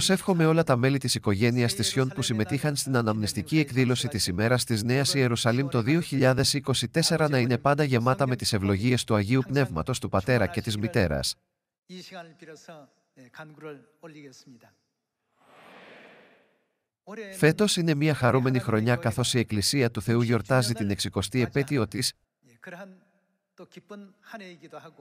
Προσεύχομαι όλα τα μέλη της οικογένειας της Ιών που συμμετείχαν στην αναμνηστική εκδήλωση της ημέρας της Νέας Ιερουσαλήμ το 2024 να είναι πάντα γεμάτα με τις ευλογίες του Αγίου Πνεύματος του Πατέρα και της Μητέρας. Φέτος είναι μια χαρούμενη χρονιά καθώς η Εκκλησία του Θεού γιορτάζει την 60η επέτειο της.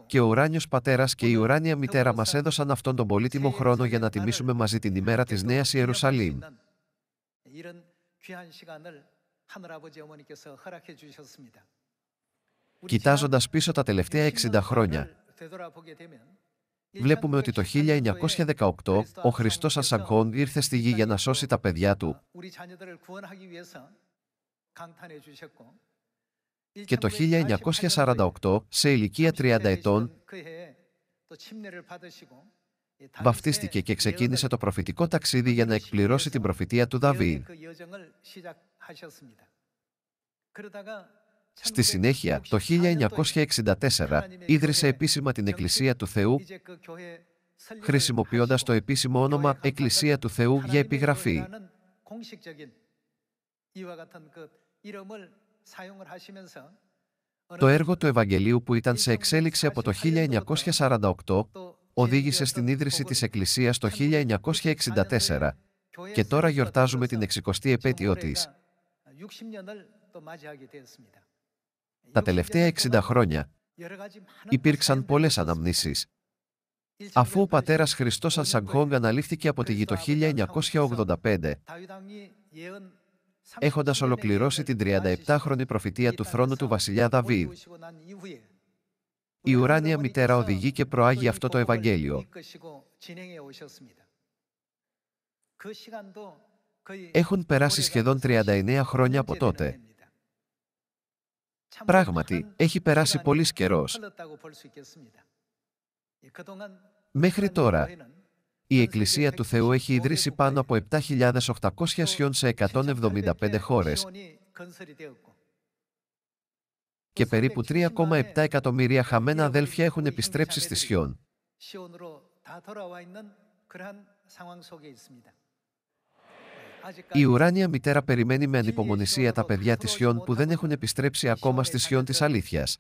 Και ο ουράνιος πατέρας και η ουράνια μητέρα μας έδωσαν αυτόν τον πολύτιμο χρόνο για να τιμήσουμε μαζί την ημέρα της Νέας Ιερουσαλήμ. Κοιτάζοντας πίσω τα τελευταία 60 χρόνια, βλέπουμε ότι το 1918 ο Χριστός Ασαγκόν ήρθε στη γη για να σώσει τα παιδιά του και το 1948 σε ηλικία 30 ετών βαφτίστηκε και ξεκίνησε το προφητικό ταξίδι για να εκπληρώσει την προφητεία του Δαβίδ. Στη συνέχεια, το 1964, ίδρυσε επίσημα την Εκκλησία του Θεού, χρησιμοποιώντας το επίσημο όνομα Εκκλησία του Θεού για επιγραφή. Το έργο του Ευαγγελίου που ήταν σε εξέλιξη από το 1948 οδήγησε στην ίδρυση της Εκκλησίας το 1964 και τώρα γιορτάζουμε την 60η επέτειό της. Τα τελευταία 60 χρόνια υπήρξαν πολλές αναμνήσεις. Αφού ο πατέρας Χριστός Ανσαγκόγκ αναλήφθηκε από τη γη το 1985, έχοντα ολοκληρώσει την 37χρονη προφητεία του θρόνου του βασιλιά Δαβίδ. Η ουράνια μητέρα οδηγεί και προάγει αυτό το Ευαγγέλιο. Έχουν περάσει σχεδόν 39 χρόνια από τότε. Πράγματι, έχει περάσει πολύ καιρό. Μέχρι τώρα, η Εκκλησία του Θεού έχει ιδρύσει πάνω από 7.800 σιών σε 175 χώρες και περίπου 3,7 εκατομμύρια χαμένα αδέλφια έχουν επιστρέψει στη Σιών. Η ουράνια μητέρα περιμένει με ανυπομονησία τα παιδιά της Σιών που δεν έχουν επιστρέψει ακόμα στη Σιών της αλήθειας.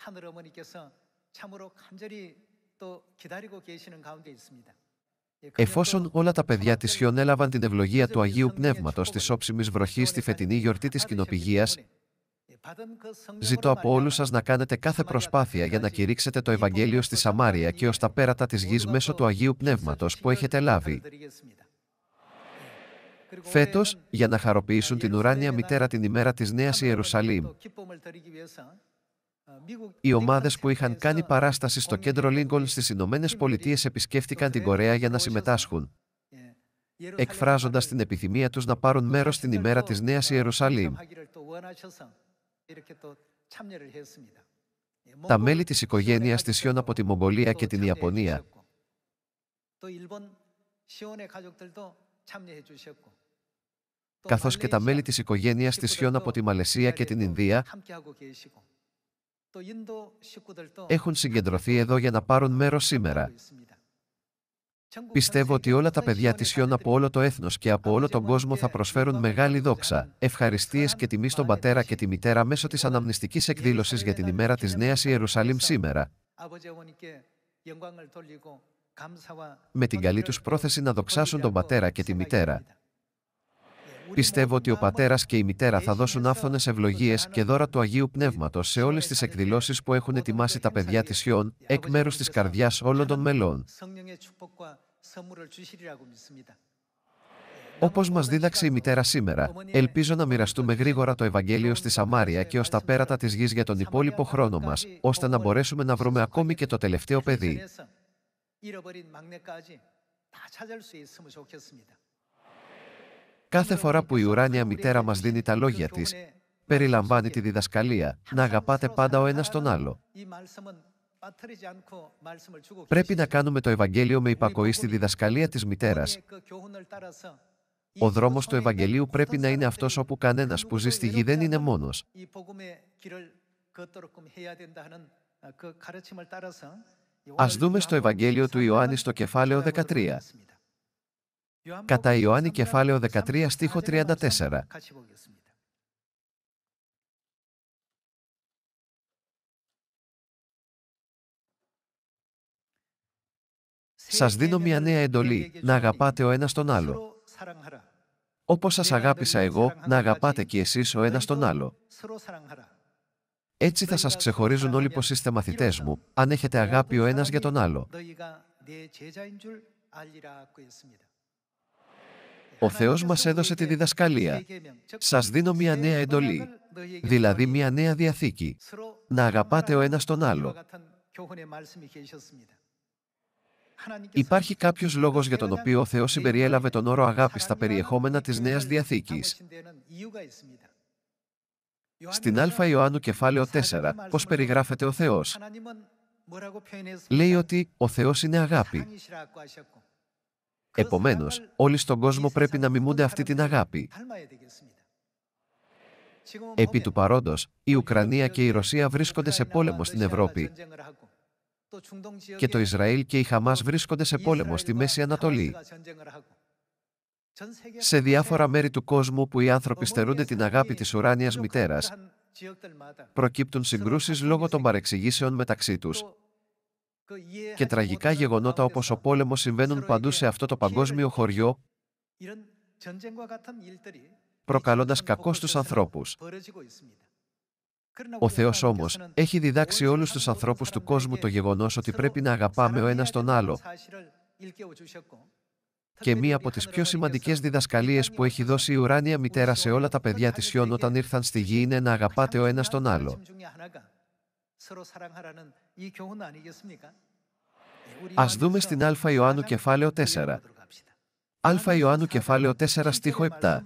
Εφόσον όλα τα παιδιά της Χιόν έλαβαν την ευλογία του Αγίου Πνεύματος της όψιμης βροχής στη φετινή γιορτή της κοινοπηγίας, ζητώ από όλους σας να κάνετε κάθε προσπάθεια για να κηρύξετε το Ευαγγέλιο στη Σαμάρια και ως τα πέρατα της γης μέσω του Αγίου Πνεύματος που έχετε λάβει. Φέτος, για να χαροποιήσουν την ουράνια μητέρα την ημέρα της Νέας Ιερουσαλήμ, οι ομάδες που είχαν κάνει παράσταση στο κέντρο Λίγκολν στις Ηνωμένες Πολιτείες επισκέφτηκαν την Κορέα για να συμμετάσχουν, εκφράζοντας την επιθυμία τους να πάρουν μέρος στην ημέρα της Νέας Ιερουσαλήμ. Τα μέλη της οικογένειας χιόν από τη Μογγολία και την Ιαπωνία καθώς και τα μέλη της οικογένειας χιόν από τη Μαλαισία και την Ινδία έχουν συγκεντρωθεί εδώ για να πάρουν μέρος σήμερα. Πιστεύω ότι όλα τα παιδιά της Ιών από όλο το έθνος και από όλο τον κόσμο θα προσφέρουν μεγάλη δόξα, ευχαριστίες και τιμή στον πατέρα και τη μητέρα μέσω της αναμνηστικής εκδήλωσης για την ημέρα της Νέας Ιερουσαλήμ σήμερα. Με την καλή τους πρόθεση να δοξάσουν τον πατέρα και τη μητέρα. Πιστεύω ότι ο πατέρας και η μητέρα θα δώσουν άφθονες ευλογίες και δώρα του Αγίου Πνεύματος σε όλες τις εκδηλώσεις που έχουν ετοιμάσει τα παιδιά της Ιών, εκ μέρους της καρδιάς όλων των μελών. Όπως μας δίδαξε η μητέρα σήμερα, ελπίζω να μοιραστούμε γρήγορα το Ευαγγέλιο στη Σαμάρια και ως τα πέρατα της γης για τον υπόλοιπο χρόνο μας, ώστε να μπορέσουμε να βρούμε ακόμη και το τελευταίο παιδί. Κάθε φορά που η ουράνια μητέρα μας δίνει τα λόγια της, περιλαμβάνει τη διδασκαλία, να αγαπάτε πάντα ο ένας τον άλλο. Πρέπει να κάνουμε το Ευαγγέλιο με υπακοή στη διδασκαλία της μητέρας. Ο δρόμος του Ευαγγελίου πρέπει να είναι αυτός όπου κανένας που ζει στη γη δεν είναι μόνος. Ας δούμε στο Ευαγγέλιο του Ιωάννη στο κεφάλαιο 13. Κατά Ιωάννη κεφάλαιο 13 στίχο 34. Σας δίνω μια νέα εντολή, να αγαπάτε ο ένας τον άλλο. Όπως σας αγάπησα εγώ, να αγαπάτε και εσείς ο ένας τον άλλο. Έτσι θα σας ξεχωρίζουν όλοι πως είστε μαθητές μου, αν έχετε αγάπη ο ένας για τον άλλο. Ο Θεός μας έδωσε τη διδασκαλία. Σας δίνω μια νέα εντολή, δηλαδή μια νέα διαθήκη. Να αγαπάτε ο ένας τον άλλο. Υπάρχει κάποιος λόγος για τον οποίο ο Θεός συμπεριέλαβε τον όρο αγάπη στα περιεχόμενα της Νέας Διαθήκης. Στην Α Ιωάννου κεφάλαιο 4, πώς περιγράφεται ο Θεός. Λέει ότι ο Θεός είναι αγάπη. Επομένως, όλοι στον κόσμο πρέπει να μιμούνται αυτή την αγάπη. Επί του παρόντος, η Ουκρανία και η Ρωσία βρίσκονται σε πόλεμο στην Ευρώπη. Και το Ισραήλ και η Χαμάς βρίσκονται σε πόλεμο στη Μέση Ανατολή. Σε διάφορα μέρη του κόσμου που οι άνθρωποι στερούνται την αγάπη της ουράνιας μητέρας, προκύπτουν συγκρούσεις λόγω των παρεξηγήσεων μεταξύ τους και τραγικά γεγονότα όπως ο πόλεμος συμβαίνουν παντού σε αυτό το παγκόσμιο χωριό, προκαλώντας κακό στους ανθρώπους. Ο Θεός όμως έχει διδάξει όλους τους ανθρώπους του κόσμου το γεγονός ότι πρέπει να αγαπάμε ο ένας τον άλλο. Και μία από τις πιο σημαντικές διδασκαλίες που έχει δώσει η ουράνια μητέρα σε όλα τα παιδιά της Ιών όταν ήρθαν στη γη είναι να αγαπάτε ο ένας τον άλλο. Ας δούμε στην Α Ιωάννου κεφάλαιο 4. Α Ιωάννου κεφάλαιο 4 στίχο 7.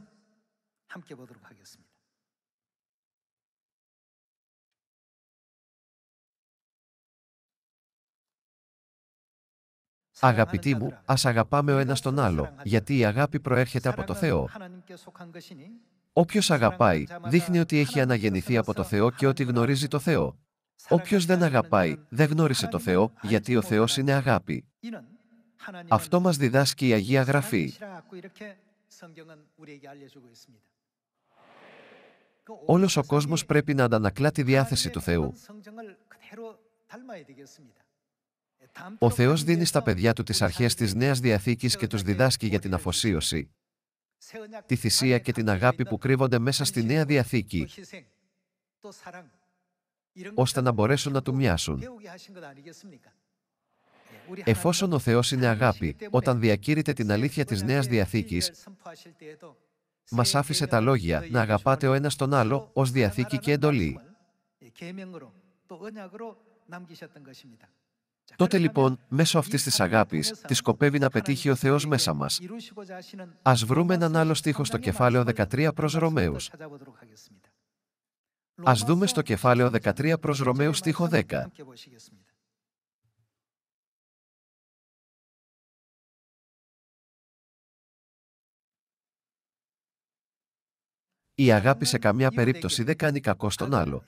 Αγαπητοί μου, ας αγαπάμε ο ένας τον άλλο, γιατί η αγάπη προέρχεται από το Θεό. Όποιος αγαπάει, δείχνει ότι έχει αναγεννηθεί από το Θεό και ότι γνωρίζει το Θεό. Όποιος δεν αγαπάει, δεν γνώρισε το Θεό, γιατί ο Θεός είναι αγάπη. Αυτό μας διδάσκει η Αγία Γραφή. Όλος ο κόσμος πρέπει να αντανακλά τη διάθεση του Θεού. Ο Θεός δίνει στα παιδιά του τις αρχές της Νέας Διαθήκης και τους διδάσκει για την αφοσίωση, τη θυσία και την αγάπη που κρύβονται μέσα στη Νέα Διαθήκη ώστε να μπορέσουν να του μοιάσουν. Εφόσον ο Θεός είναι αγάπη, όταν διακήρυτε την αλήθεια της Νέας Διαθήκης, μας άφησε τα λόγια να αγαπάτε ο ένας τον άλλο ως διαθήκη και εντολή. Τότε λοιπόν, μέσω αυτής της αγάπης, της σκοπεύει να πετύχει ο Θεός μέσα μας. Ας βρούμε έναν άλλο στίχο στο κεφάλαιο 13 προς Ρωμαίους. Ας δούμε στο κεφάλαιο 13 προς Ρωμαίου στίχο 10. Η αγάπη σε καμιά περίπτωση δεν κάνει κακό στον άλλο.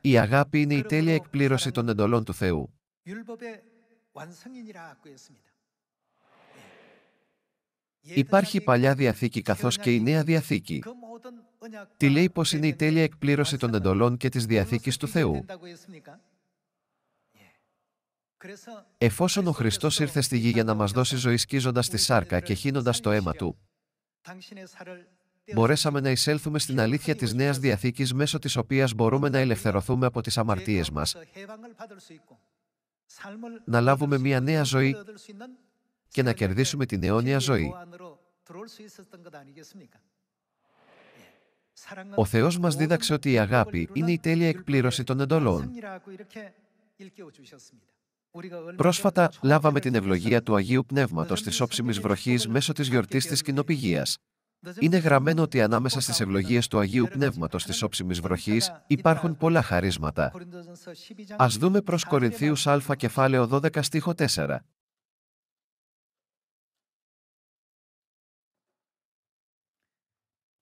Η αγάπη είναι η τέλεια εκπλήρωση των εντολών του Θεού. Υπάρχει η Παλιά Διαθήκη καθώς και η Νέα Διαθήκη. Τι λέει πως είναι η τέλεια εκπλήρωση των εντολών και της Διαθήκης του Θεού. Εφόσον ο Χριστός ήρθε στη γη για να μας δώσει ζωή σκίζοντας τη σάρκα και χύνοντας το αίμα Του, μπορέσαμε να εισέλθουμε στην αλήθεια της Νέας Διαθήκης μέσω της οποίας μπορούμε να ελευθερωθούμε από τις αμαρτίες μας, να λάβουμε μια νέα ζωή και να κερδίσουμε την αιώνια ζωή. Ο Θεός μας δίδαξε ότι η αγάπη είναι η τέλεια εκπλήρωση των εντολών. Πρόσφατα λάβαμε την ευλογία του Αγίου Πνεύματος της όψιμης βροχής μέσω της γιορτής της κοινοπηγίας. Είναι γραμμένο ότι ανάμεσα στις ευλογίες του Αγίου Πνεύματος της όψιμης βροχής υπάρχουν πολλά χαρίσματα. Ας δούμε προς Κορινθίους Α κεφάλαιο 12 στίχο 4.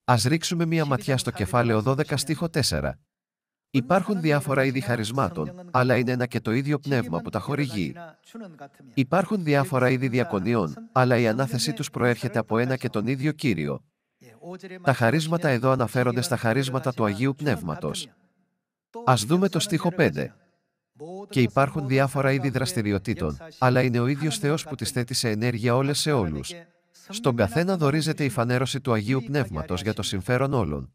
Ας ρίξουμε μία ματιά στο κεφάλαιο 12 στίχο 4. Υπάρχουν διάφορα είδη χαρισμάτων, αλλά δηλαδή είναι ένα και το ίδιο πνεύμα που τα χορηγεί. Υπάρχουν διάφορα είδη διακονιών, αλλά η ανάθεσή τους προέρχεται από ένα και τον ίδιο Κύριο. Ε, τα χαρίσματα εδώ αναφέρονται στα χαρίσματα του Αγίου Πνεύματος. Ας δούμε το στίχο 5. Και ε, υπάρχουν διάφορα είδη ε, δραστηριοτήτων, αλλά είναι ο ίδιος Θεός που τις θέτει σε ενέργεια όλες σε όλους. Στον καθένα δορίζεται η φανέρωση του Αγίου Πνεύματος για το συμφέρον όλων.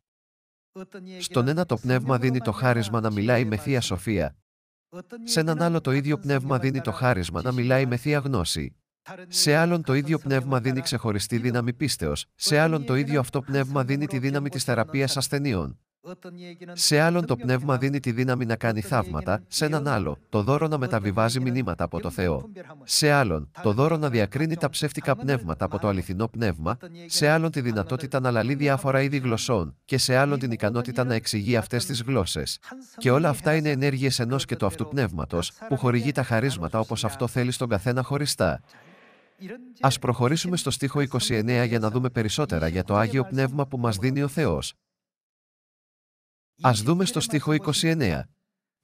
Στον ένα το πνεύμα δίνει το χάρισμα να μιλάει με Θεία Σοφία. Σε έναν άλλο το ίδιο πνεύμα δίνει το χάρισμα να μιλάει με Θεία Γνώση. Σε άλλον το ίδιο πνεύμα δίνει ξεχωριστή δύναμη πίστεως. Σε άλλον το ίδιο αυτό πνεύμα δίνει τη δύναμη της θεραπείας ασθενείων. Σε άλλον το πνεύμα δίνει τη δύναμη να κάνει θαύματα, σε έναν άλλο το δώρο να μεταβιβάζει μηνύματα από το Θεό. Σε άλλον το δώρο να διακρίνει τα ψεύτικα πνεύματα από το αληθινό πνεύμα, σε άλλον τη δυνατότητα να λαλεί διάφορα είδη γλωσσών και σε άλλον την ικανότητα να εξηγεί αυτές τις γλώσσε. Και όλα αυτά είναι ενέργειες ενός και του αυτού πνεύματο που χορηγεί τα χαρίσματα όπως αυτό θέλει στον καθένα χωριστά. Ας προχωρήσουμε στο στίχο 29 για να δούμε περισσότερα για το άγιο πνεύμα που μας δίνει ο Θεός. Ας δούμε στο στίχο 29.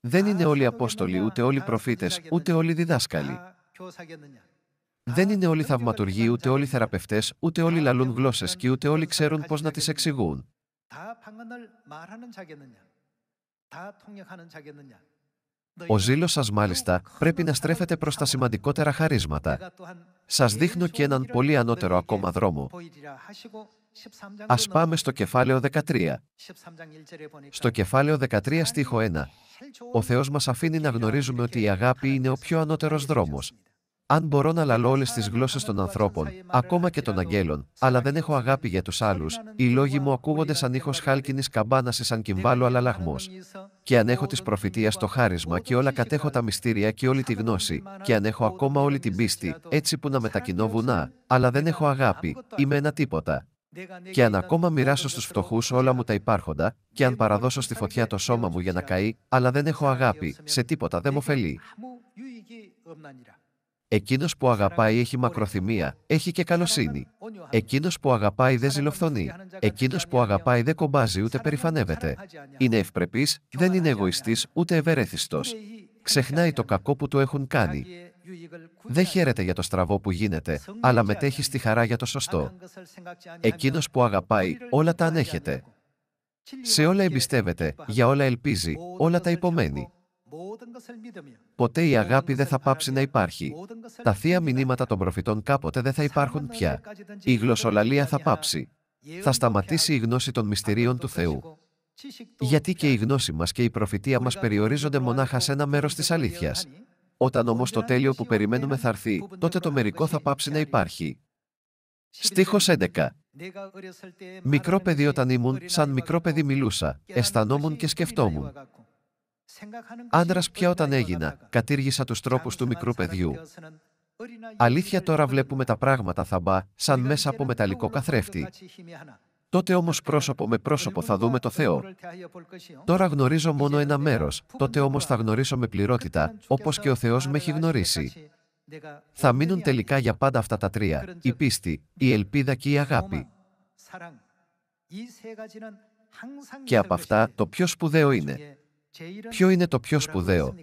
Δεν είναι όλοι Απόστολοι, ούτε όλοι προφήτες, ούτε όλοι διδάσκαλοι. Δεν είναι όλοι θαυματουργοί, ούτε όλοι θεραπευτές, ούτε όλοι λαλούν γλώσσες και ούτε όλοι ξέρουν πώς να τις εξηγούν. Ο ζήλος σας μάλιστα πρέπει να στρέφεται προς τα σημαντικότερα χαρίσματα. Σας δείχνω και έναν πολύ ανώτερο ακόμα δρόμο. Ας πάμε στο κεφάλαιο 13. Στο κεφάλαιο 13 στίχο 1. Ο Θεός μας αφήνει να γνωρίζουμε ότι η αγάπη είναι ο πιο ανώτερος δρόμος. Αν μπορώ να λαλώ όλες τις γλώσσες των ανθρώπων, ακόμα και των αγγέλων, αλλά δεν έχω αγάπη για τους άλλους, οι λόγοι μου ακούγονται σαν ήχος χάλκινης καμπάνας ή σαν κυμβάλο αλλαλαγμό. Και αν έχω τη προφητεία το χάρισμα και όλα κατέχω τα μυστήρια και όλη τη γνώση, και αν έχω ακόμα όλη την πίστη, έτσι που να μετακινώ βουνά, αλλά δεν έχω αγάπη, είμαι ένα τίποτα. Και αν ακόμα μοιράσω στους φτωχούς όλα μου τα υπάρχοντα, και αν παραδώσω στη φωτιά το σώμα μου για να καεί, αλλά δεν έχω αγάπη, σε τίποτα δεν μου ωφελεί. Εκείνος που αγαπάει έχει μακροθυμία, έχει και καλοσύνη. Εκείνος που αγαπάει δεν ζηλοφθονεί. Εκείνος που αγαπάει δεν κομπάζει ούτε περηφανεύεται. Είναι ευπρεπής, δεν είναι εγωιστής ούτε ευερέθιστος. Ξεχνάει το κακό που του έχουν κάνει. Δεν χαίρεται για το στραβό που γίνεται, αλλά μετέχει στη χαρά για το σωστό. Εκείνος που αγαπάει, όλα τα ανέχεται. Σε όλα εμπιστεύεται, για όλα ελπίζει, όλα τα υπομένει. Ποτέ η αγάπη δεν θα πάψει να υπάρχει. Τα θεία μηνύματα των προφητών κάποτε δεν θα υπάρχουν πια. Η γλωσσολαλία θα πάψει. Θα σταματήσει η γνώση των μυστηρίων του Θεού. Γιατί και η γνώση μας και η προφητεία μας περιορίζονται μονάχα σε ένα μέρος της αλήθειας. Όταν όμως το τέλειο που περιμένουμε θα έρθει, τότε το μερικό θα πάψει να υπάρχει. Στίχος 11. Μικρό παιδί όταν ήμουν, σαν μικρό παιδί μιλούσα, αισθανόμουν και σκεφτόμουν. Άντρας πια όταν έγινα, κατήργησα τους τρόπους του μικρού παιδιού. Αλήθεια τώρα βλέπουμε τα πράγματα θαμπά, σαν μέσα από μεταλλικό καθρέφτη. Τότε όμως πρόσωπο με πρόσωπο θα δούμε το Θεό. Τώρα γνωρίζω μόνο ένα μέρος, τότε όμως θα γνωρίσω με πληρότητα, όπως και ο Θεός με έχει γνωρίσει. Θα μείνουν τελικά για πάντα αυτά τα τρία, η πίστη, η ελπίδα και η αγάπη. Και από αυτά το πιο σπουδαίο είναι. Ποιο είναι το πιο σπουδαίο.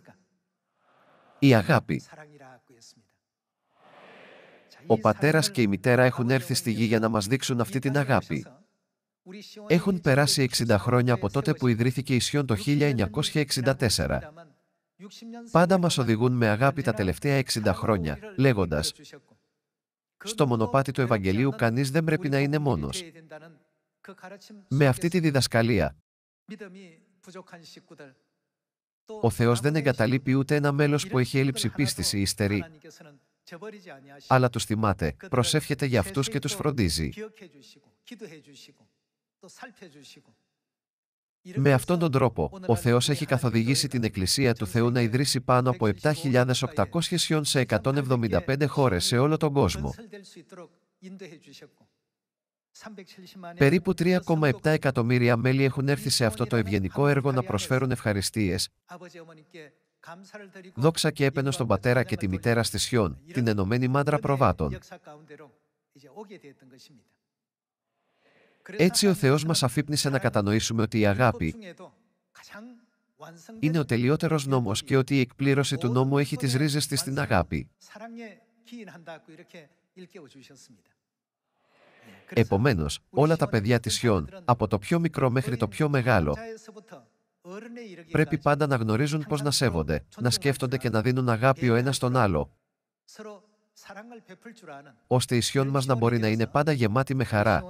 Η αγάπη. Ο πατέρας και η μητέρα έχουν έρθει στη γη για να μας δείξουν αυτή την αγάπη. Έχουν περάσει 60 χρόνια από τότε που ιδρύθηκε η Σιόν το 1964. Πάντα μας οδηγούν με αγάπη τα τελευταία 60 χρόνια, λέγοντας «Στο μονοπάτι του Ευαγγελίου κανείς δεν πρέπει να είναι μόνος». Με αυτή τη διδασκαλία, ο Θεός δεν εγκαταλείπει ούτε ένα μέλος που έχει έλλειψη πίστης ή υστερή, αλλά τους θυμάται, προσεύχεται για αυτούς και τους φροντίζει. Με αυτόν τον τρόπο, ο Θεός έχει καθοδηγήσει την Εκκλησία του Θεού να ιδρύσει πάνω από 7.800 χιόν σε 175 χώρες σε όλο τον κόσμο. Περίπου 3,7 εκατομμύρια μέλη έχουν έρθει σε αυτό το ευγενικό έργο να προσφέρουν ευχαριστίες. Δόξα και έπαινο στον πατέρα και τη μητέρα στη Σιών, την ενωμένη μάντρα προβάτων. Έτσι ο Θεός μας αφύπνισε να κατανοήσουμε ότι η αγάπη είναι ο τελειότερος νόμος και ότι η εκπλήρωση του νόμου έχει τις ρίζες της στην αγάπη. Επομένως, όλα τα παιδιά της Ιών, από το πιο μικρό μέχρι το πιο μεγάλο, πρέπει πάντα να γνωρίζουν πώς να σέβονται, να σκέφτονται και να δίνουν αγάπη ο ένας τον άλλο, ώστε η Σιών μας να μπορεί να είναι πάντα γεμάτη με χαρά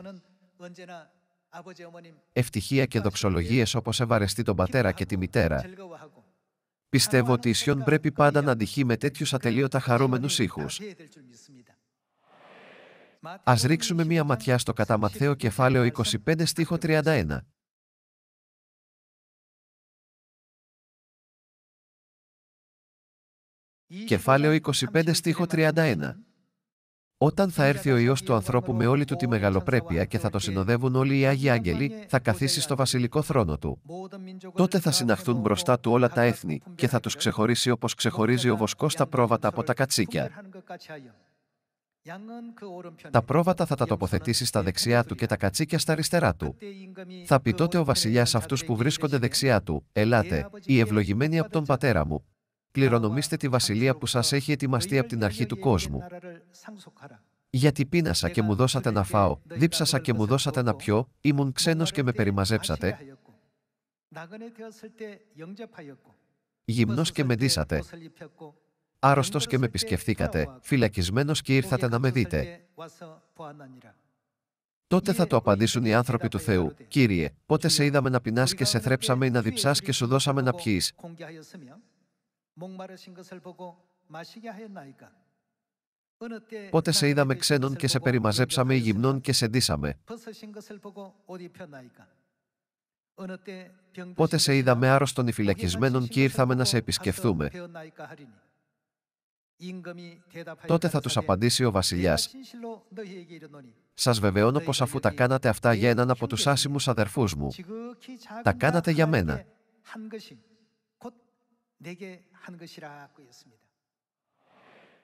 Ευτυχία και δοξολογίες όπως ευαρεστεί τον πατέρα και τη μητέρα. Πιστεύω ότι η Σιόν πρέπει πάντα να αντυχεί με τέτοιους ατελείωτα χαρούμενους ήχους. Ας ρίξουμε μία ματιά στο κατά Ματθαίο κεφάλαιο 25 στίχο 31. Κεφάλαιο 25 στίχο 31. Όταν θα έρθει ο ιό του ανθρώπου με όλη του τη μεγαλοπρέπεια και θα το συνοδεύουν όλοι οι Άγιοι Άγγελοι, θα καθίσει στο βασιλικό θρόνο του. Τότε θα συναχθούν μπροστά του όλα τα έθνη και θα τους ξεχωρίσει όπως ξεχωρίζει ο βοσκός τα πρόβατα από τα κατσίκια. Τα πρόβατα θα τα τοποθετήσει στα δεξιά του και τα κατσίκια στα αριστερά του. Θα πει τότε ο βασιλιάς αυτούς που βρίσκονται δεξιά του: Ελάτε, οι ευλογημένοι από τον πατέρα μου, κληρονομήστε τη βασιλεία που σας έχει ετοιμαστεί από την αρχή του κόσμου. Γιατί πείνασα και μου δώσατε να φάω, δίψασα και μου δώσατε να πιω, ήμουν ξένος και με περιμαζέψατε, γυμνός και με δίσατε, άρρωστος και με επισκεφθήκατε, φυλακισμένος και ήρθατε να με δείτε. Τότε θα το απαντήσουν οι άνθρωποι του Θεού, «Κύριε, πότε σε είδαμε να πεινάς και σε θρέψαμε ή να διψάς και σου δώσαμε να πιείς» Πότε σε είδαμε ξένον και σε περιμαζέψαμε γυμνών και σε ντύσαμε. Πότε σε είδαμε άρρωστον ή φυλακισμένον και ήρθαμε να σε επισκεφθούμε. Τότε θα τους απαντήσει ο βασιλιάς. Σας βεβαιώνω πως αφού τα κάνατε αυτά για έναν από τους άσημους αδερφούς μου, τα κάνατε για μένα.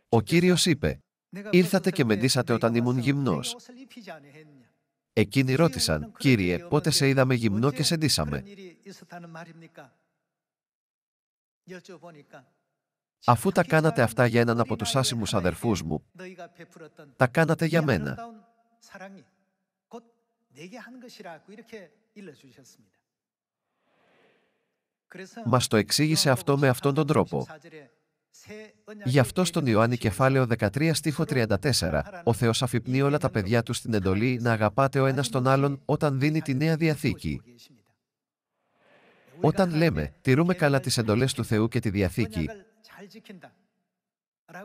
Ο Κύριος είπε «Ήρθατε και με ντύσατε όταν ήμουν γυμνός». Εκείνοι ρώτησαν «Κύριε, πότε σε είδαμε γυμνό και σε ντύσαμε». Αφού τα κάνατε αυτά για έναν από τους άσημους αδερφούς μου, τα κάνατε για μένα. Μας το εξήγησε αυτό με αυτόν τον τρόπο. Γι' αυτό στον Ιωάννη κεφάλαιο 13 στίχο 34, ο Θεός αφυπνεί όλα τα παιδιά του στην εντολή να αγαπάτε ο ένας τον άλλον όταν δίνει τη Νέα Διαθήκη. Όταν λέμε, τηρούμε καλά τις εντολές του Θεού και τη Διαθήκη,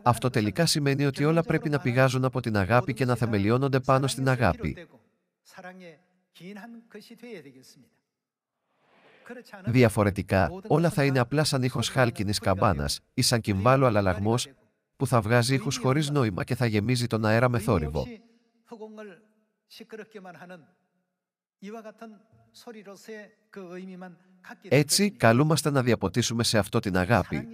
αυτό τελικά σημαίνει ότι όλα πρέπει να πηγάζουν από την αγάπη και να θεμελιώνονται πάνω στην αγάπη. Διαφορετικά, όλα θα είναι απλά σαν ήχος χάλκινη καμπάνα ή σαν κυμβάλο αλλαλαγμό που θα βγάζει ήχου χωρί νόημα και θα γεμίζει τον αέρα με θόρυβο. Έτσι, καλούμαστε να διαποτίσουμε σε αυτό την αγάπη.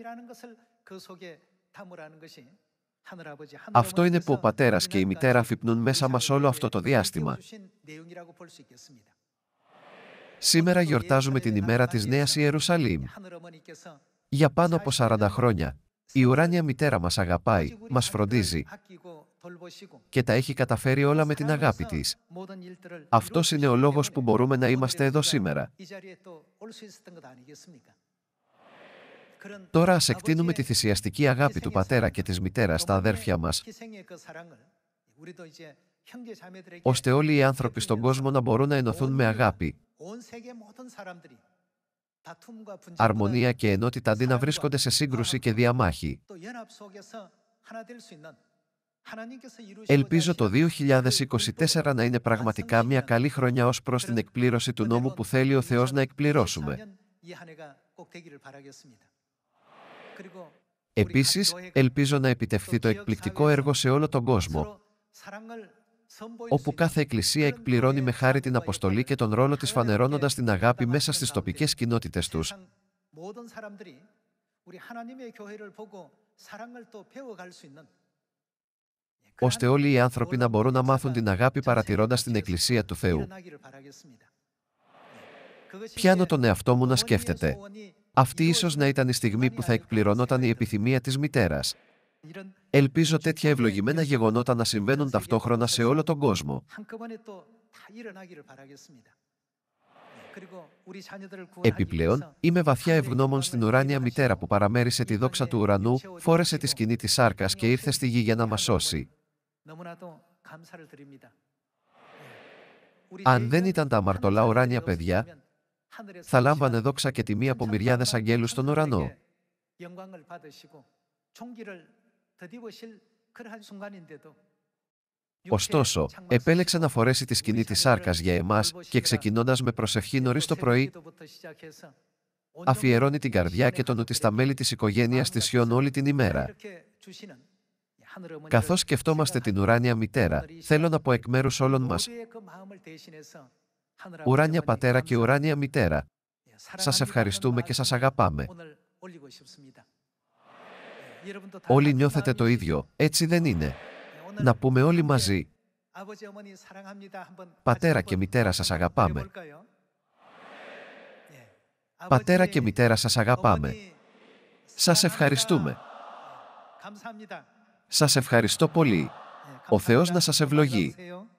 Αυτό είναι που ο πατέρας και η μητέρα αφυπνούν μέσα μας όλο αυτό το διάστημα. Σήμερα γιορτάζουμε την ημέρα της Νέας Ιερουσαλήμ. Για πάνω από 40 χρόνια, η ουράνια μητέρα μας αγαπάει, μας φροντίζει και τα έχει καταφέρει όλα με την αγάπη της. Αυτός είναι ο λόγος που μπορούμε να είμαστε εδώ σήμερα. Τώρα ας εκτείνουμε τη θυσιαστική αγάπη του πατέρα και της Μητέρας στα αδέρφια μας ώστε όλοι οι άνθρωποι στον κόσμο να μπορούν να ενωθούν με αγάπη, αρμονία και ενότητα αντί να βρίσκονται σε σύγκρουση και διαμάχη. Ελπίζω το 2024 να είναι πραγματικά μια καλή χρονιά ως προς την εκπλήρωση του νόμου που θέλει ο Θεός να εκπληρώσουμε. Επίσης, ελπίζω να επιτευχθεί το εκπληκτικό έργο σε όλο τον κόσμο όπου κάθε εκκλησία εκπληρώνει με χάρη την αποστολή και τον ρόλο της φανερώνοντας την αγάπη μέσα στις τοπικές κοινότητες τους. ώστε όλοι οι άνθρωποι να μπορούν να μάθουν την αγάπη παρατηρώντας την Εκκλησία του Θεού. Πιάνω τον εαυτό μου να σκέφτεται. Αυτή ίσως να ήταν η στιγμή που θα εκπληρωνόταν η επιθυμία της μητέρας. Ελπίζω τέτοια ευλογημένα γεγονότα να συμβαίνουν ταυτόχρονα σε όλο τον κόσμο. Επιπλέον, είμαι βαθιά ευγνώμων στην ουράνια μητέρα που παραμέρισε τη δόξα του ουρανού, φόρεσε τη σκηνή της σάρκας και ήρθε στη γη για να μας σώσει. Αν δεν ήταν τα αμαρτωλά ουράνια παιδιά, θα λάμβανε δόξα και τιμή από μυριάδες αγγέλους στον ουρανό. Ωστόσο, επέλεξε να φορέσει τη σκηνή της σάρκας για εμάς και ξεκινώντας με προσευχή νωρίς το πρωί, αφιερώνει την καρδιά και τον ότι στα μέλη της οικογένειας της όλη την ημέρα. Καθώς σκεφτόμαστε την ουράνια μητέρα, θέλω να πω εκ μέρους όλων μας, ουράνια πατέρα και ουράνια μητέρα, σας ευχαριστούμε και σας αγαπάμε. Όλοι νιώθετε το ίδιο, έτσι δεν είναι. Να πούμε όλοι μαζί, πατέρα και μητέρα σας αγαπάμε. Πατέρα και μητέρα σας αγαπάμε. Σας ευχαριστούμε. Σας ευχαριστώ πολύ. Ο Θεός να σας ευλογεί.